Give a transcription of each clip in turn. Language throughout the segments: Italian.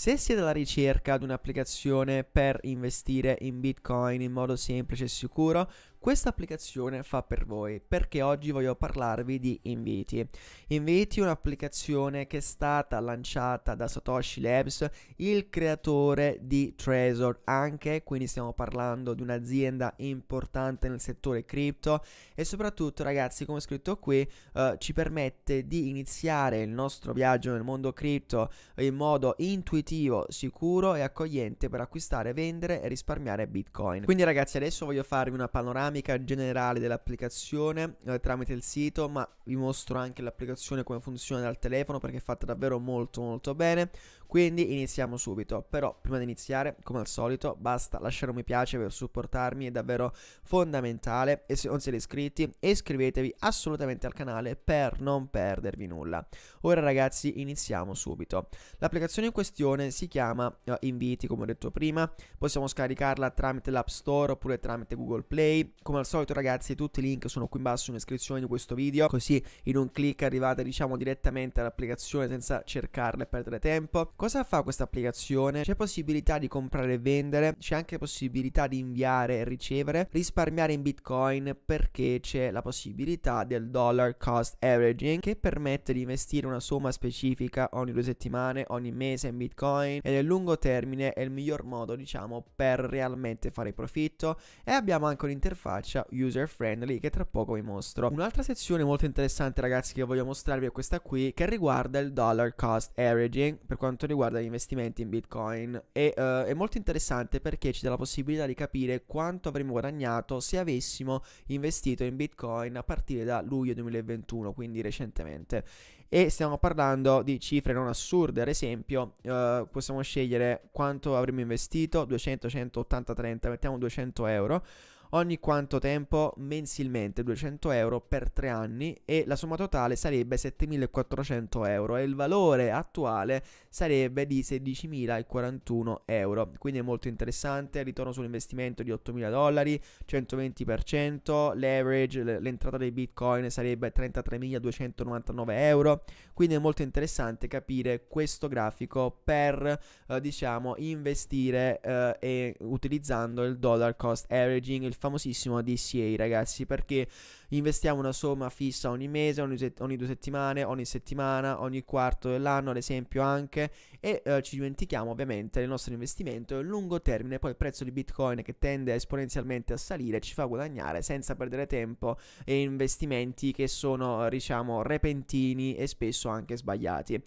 Se siete alla ricerca di un'applicazione per investire in Bitcoin in modo semplice e sicuro, questa applicazione fa per voi perché oggi voglio parlarvi di Inviti. Inviti è un'applicazione che è stata lanciata da Satoshi Labs, il creatore di Trezor anche, quindi stiamo parlando di un'azienda importante nel settore cripto e soprattutto ragazzi come scritto qui eh, ci permette di iniziare il nostro viaggio nel mondo cripto in modo intuitivo, sicuro e accogliente per acquistare, vendere e risparmiare Bitcoin. Quindi ragazzi adesso voglio farvi una panoramica panoramica generale dell'applicazione eh, tramite il sito, ma vi mostro anche l'applicazione come funziona dal telefono perché è fatta davvero molto molto bene. Quindi iniziamo subito, però prima di iniziare, come al solito, basta lasciare un mi piace per supportarmi, è davvero fondamentale e se non siete iscritti iscrivetevi assolutamente al canale per non perdervi nulla. Ora ragazzi iniziamo subito. L'applicazione in questione si chiama uh, Inviti come ho detto prima, possiamo scaricarla tramite l'App Store oppure tramite Google Play. Come al solito ragazzi tutti i link sono qui in basso in descrizione di questo video, così in un clic arrivate diciamo direttamente all'applicazione senza cercarla e perdere tempo. Cosa fa questa applicazione? C'è possibilità di comprare e vendere, c'è anche possibilità di inviare e ricevere, risparmiare in bitcoin perché c'è la possibilità del dollar cost averaging che permette di investire una somma specifica ogni due settimane, ogni mese in bitcoin e nel lungo termine è il miglior modo diciamo per realmente fare profitto e abbiamo anche un'interfaccia user friendly che tra poco vi mostro. Un'altra sezione molto interessante ragazzi che voglio mostrarvi è questa qui che riguarda il dollar cost averaging per quanto riguarda gli investimenti in Bitcoin e uh, è molto interessante perché ci dà la possibilità di capire quanto avremmo guadagnato se avessimo investito in Bitcoin a partire da luglio 2021, quindi recentemente. E stiamo parlando di cifre non assurde, ad esempio uh, possiamo scegliere quanto avremmo investito, 200, 180, 30, mettiamo 200 euro ogni quanto tempo mensilmente 200 euro per 3 anni e la somma totale sarebbe 7400 euro e il valore attuale sarebbe di 16.041 euro quindi è molto interessante ritorno sull'investimento di 8.000 dollari 120% l'average l'entrata dei bitcoin sarebbe 33.299 euro quindi è molto interessante capire questo grafico per eh, diciamo investire eh, e utilizzando il dollar cost averaging il famosissimo DCA, ragazzi, perché investiamo una somma fissa ogni mese, ogni, set- ogni due settimane, ogni settimana, ogni quarto dell'anno, ad esempio anche, e eh, ci dimentichiamo ovviamente del nostro investimento a lungo termine, poi il prezzo di Bitcoin che tende esponenzialmente a salire ci fa guadagnare senza perdere tempo e investimenti che sono, diciamo, repentini e spesso anche sbagliati.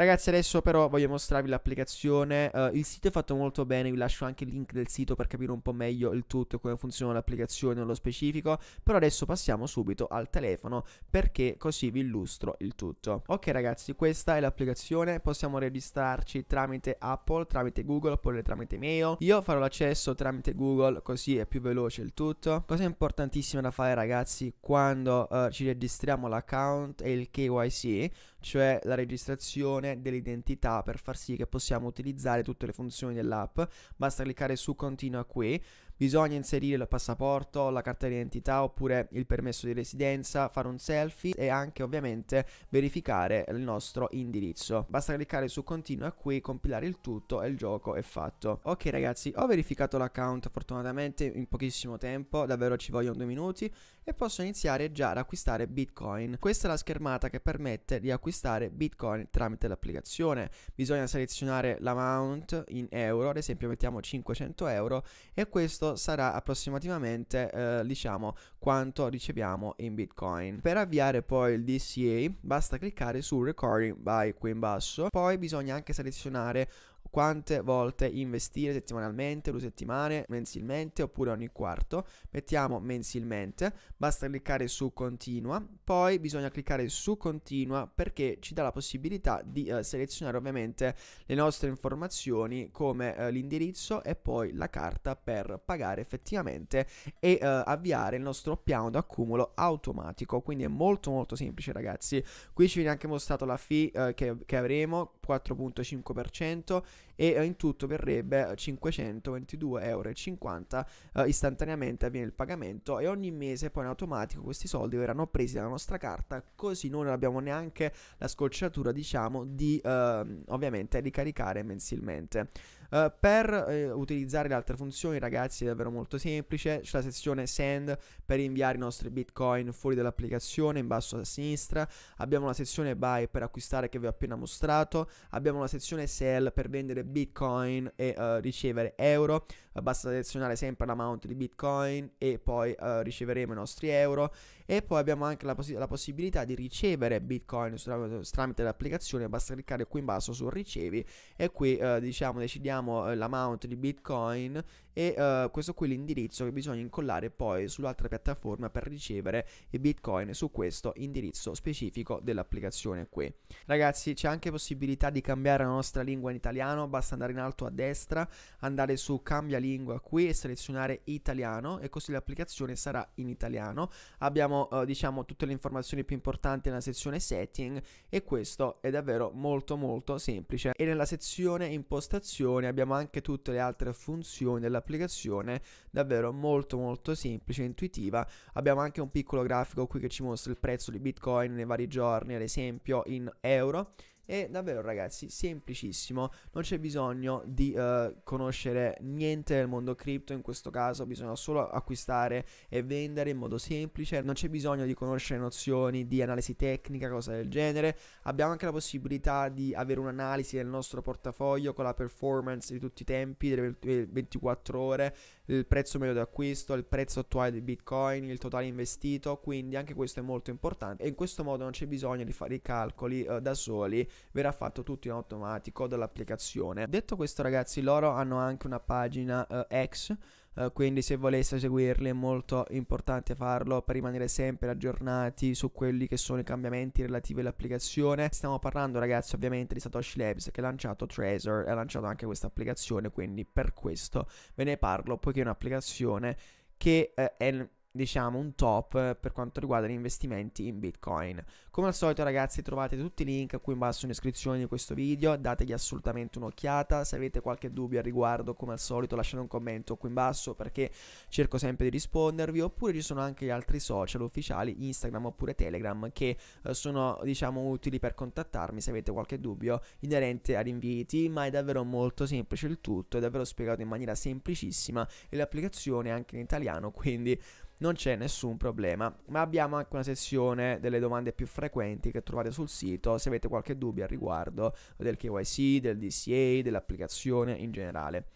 Ragazzi adesso però voglio mostrarvi l'applicazione uh, Il sito è fatto molto bene Vi lascio anche il link del sito per capire un po' meglio il tutto E come funziona l'applicazione nello specifico Però adesso passiamo subito al telefono Perché così vi illustro il tutto Ok ragazzi questa è l'applicazione Possiamo registrarci tramite Apple, tramite Google oppure tramite mail Io farò l'accesso tramite Google così è più veloce il tutto Cosa importantissima da fare ragazzi Quando uh, ci registriamo l'account e il KYC cioè la registrazione dell'identità per far sì che possiamo utilizzare tutte le funzioni dell'app. Basta cliccare su continua qui, bisogna inserire il passaporto, la carta d'identità oppure il permesso di residenza, fare un selfie e anche ovviamente verificare il nostro indirizzo. Basta cliccare su continua qui, compilare il tutto e il gioco è fatto. Ok ragazzi, ho verificato l'account fortunatamente in pochissimo tempo, davvero ci vogliono due minuti e posso iniziare già ad acquistare Bitcoin. Questa è la schermata che permette di acquistare Bitcoin tramite l'applicazione. Bisogna selezionare l'amount in euro, ad esempio mettiamo 500 euro e questo sarà approssimativamente eh, diciamo quanto riceviamo in Bitcoin. Per avviare poi il DCA basta cliccare su Recording by qui in basso, poi bisogna anche selezionare quante volte investire settimanalmente, due settimane, mensilmente oppure ogni quarto. Mettiamo mensilmente, basta cliccare su continua, poi bisogna cliccare su continua perché ci dà la possibilità di eh, selezionare ovviamente le nostre informazioni come eh, l'indirizzo e poi la carta per pagare effettivamente e eh, avviare il nostro piano d'accumulo automatico. Quindi è molto molto semplice ragazzi. Qui ci viene anche mostrato la fee eh, che, che avremo 4.5% e eh, in tutto verrebbe 522,50 eh, euro. Eh, istantaneamente avviene il pagamento e ogni mese poi in automatico questi soldi verranno presi dalla nostra carta così noi non abbiamo neanche la scolciatura diciamo di ehm, ovviamente ricaricare mensilmente. Eh, per eh, utilizzare le altre funzioni, ragazzi, è davvero molto semplice. C'è la sezione send per inviare i nostri bitcoin fuori dall'applicazione, in basso a sinistra. Abbiamo la sezione buy per acquistare che vi ho appena mostrato. Abbiamo la sezione sell per vendere bitcoin e uh, ricevere euro basta selezionare sempre l'amount di Bitcoin e poi eh, riceveremo i nostri euro e poi abbiamo anche la, poss- la possibilità di ricevere Bitcoin tramite, tramite l'applicazione, basta cliccare qui in basso su ricevi e qui eh, diciamo decidiamo eh, l'amount di Bitcoin e eh, questo qui è l'indirizzo che bisogna incollare poi sull'altra piattaforma per ricevere i Bitcoin su questo indirizzo specifico dell'applicazione qui. Ragazzi, c'è anche possibilità di cambiare la nostra lingua in italiano, basta andare in alto a destra, andare su cambia lingua qui e selezionare italiano e così l'applicazione sarà in italiano. Abbiamo eh, diciamo tutte le informazioni più importanti nella sezione setting e questo è davvero molto molto semplice. E nella sezione impostazioni abbiamo anche tutte le altre funzioni dell'applicazione, davvero molto molto semplice e intuitiva. Abbiamo anche un piccolo grafico qui che ci mostra il prezzo di Bitcoin nei vari giorni, ad esempio in euro e davvero ragazzi, semplicissimo, non c'è bisogno di eh, conoscere niente del mondo cripto, in questo caso bisogna solo acquistare e vendere in modo semplice, non c'è bisogno di conoscere nozioni di analisi tecnica, cose del genere, abbiamo anche la possibilità di avere un'analisi del nostro portafoglio con la performance di tutti i tempi, delle 24 eh, ore, il prezzo medio di acquisto, il prezzo attuale di Bitcoin, il totale investito, quindi anche questo è molto importante e in questo modo non c'è bisogno di fare i calcoli eh, da soli verrà fatto tutto in automatico dall'applicazione. Detto questo ragazzi, loro hanno anche una pagina eh, X Uh, quindi se voleste seguirli è molto importante farlo per rimanere sempre aggiornati su quelli che sono i cambiamenti relativi all'applicazione. Stiamo parlando ragazzi ovviamente di Satoshi Labs che ha lanciato Trezor e ha lanciato anche questa applicazione, quindi per questo ve ne parlo poiché è un'applicazione che eh, è diciamo un top eh, per quanto riguarda gli investimenti in bitcoin come al solito ragazzi trovate tutti i link qui in basso in descrizione di questo video dategli assolutamente un'occhiata se avete qualche dubbio al riguardo come al solito lasciate un commento qui in basso perché cerco sempre di rispondervi oppure ci sono anche gli altri social ufficiali instagram oppure telegram che eh, sono diciamo utili per contattarmi se avete qualche dubbio inerente ad inviti ma è davvero molto semplice il tutto è davvero spiegato in maniera semplicissima e l'applicazione è anche in italiano quindi non c'è nessun problema. Ma abbiamo anche una sessione delle domande più frequenti che trovate sul sito se avete qualche dubbio al riguardo del KYC, del DCA, dell'applicazione in generale.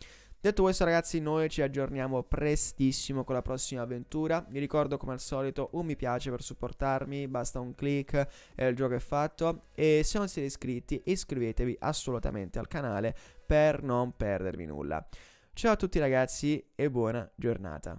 Detto questo ragazzi noi ci aggiorniamo prestissimo con la prossima avventura Vi ricordo come al solito un mi piace per supportarmi Basta un click e il gioco è fatto E se non siete iscritti iscrivetevi assolutamente al canale per non perdervi nulla Ciao a tutti ragazzi e buona giornata